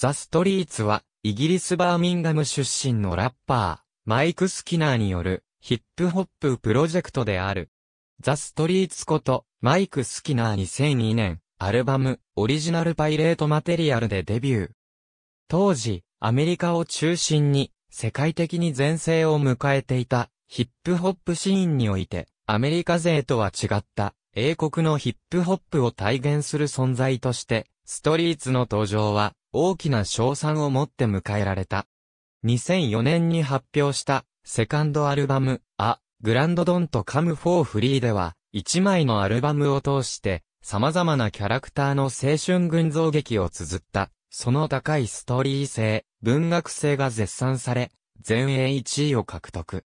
ザ・ストリーツは、イギリス・バーミンガム出身のラッパー、マイク・スキナーによる、ヒップホッププロジェクトである。ザ・ストリーツこと、マイク・スキナー2002年、アルバム、オリジナルパイレートマテリアルでデビュー。当時、アメリカを中心に、世界的に全盛を迎えていた、ヒップホップシーンにおいて、アメリカ勢とは違った、英国のヒップホップを体現する存在として、ストリーツの登場は、大きな賞賛を持って迎えられた。2004年に発表したセカンドアルバム、ア・グランドドンとカムフォーフリーでは、一枚のアルバムを通して様々なキャラクターの青春群像劇を綴った、その高いストーリー性、文学性が絶賛され、全英1位を獲得。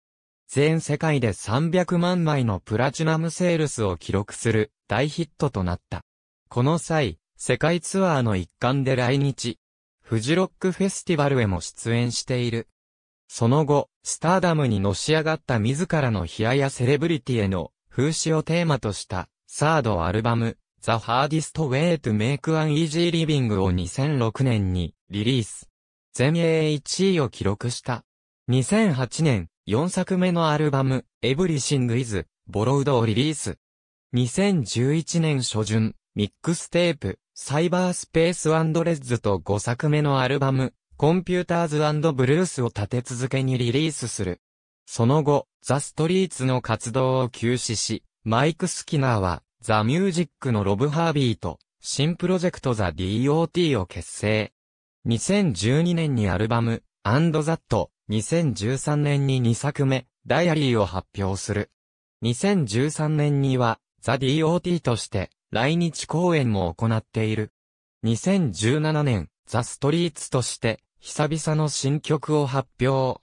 全世界で300万枚のプラチナムセールスを記録する大ヒットとなった。この際、世界ツアーの一環で来日、フジロックフェスティバルへも出演している。その後、スターダムにのし上がった自らの冷ややセレブリティへの風刺をテーマとしたサードアルバム The Hardest Way to Make an Easy Living を2006年にリリース。全英1位を記録した。2008年、4作目のアルバム Everything is Borrowed をリリース。2011年初旬、ミックステープサイバースペースレッズと5作目のアルバム、コンピューターズブルースを立て続けにリリースする。その後、ザ・ストリーツの活動を休止し、マイク・スキナーは、ザ・ミュージックのロブ・ハービーと、新プロジェクトザ・ DOT を結成。2012年にアルバム、アンド・ザット、2013年に2作目、ダイアリーを発表する。2013年には、ザ・ DOT として、来日公演も行っている。2017年、ザ・ストリーツとして、久々の新曲を発表。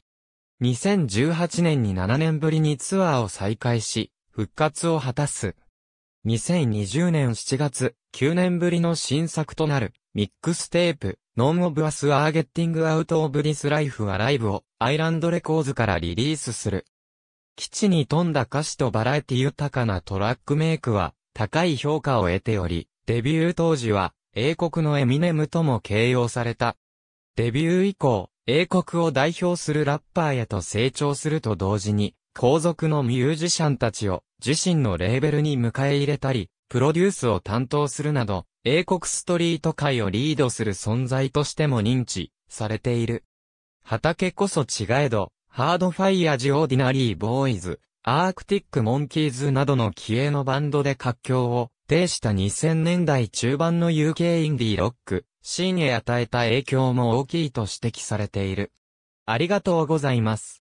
2018年に7年ぶりにツアーを再開し、復活を果たす。2020年7月、9年ぶりの新作となる、ミックステープ、ノンオブアスアーゲッティングアウトオブディスライフアライブを、アイランドレコーズからリリースする。基地に富んだ歌詞とバラエティ豊かなトラックメイクは、高い評価を得ており、デビュー当時は英国のエミネムとも形容された。デビュー以降、英国を代表するラッパーへと成長すると同時に、皇族のミュージシャンたちを自身のレーベルに迎え入れたり、プロデュースを担当するなど、英国ストリート界をリードする存在としても認知されている。畑こそ違えど、ハードファイアジオーディナリーボーイズ、アークティック・モンキーズなどの気鋭のバンドで活況を呈した2000年代中盤の UK インディーロック、シーンへ与えた影響も大きいと指摘されている。ありがとうございます。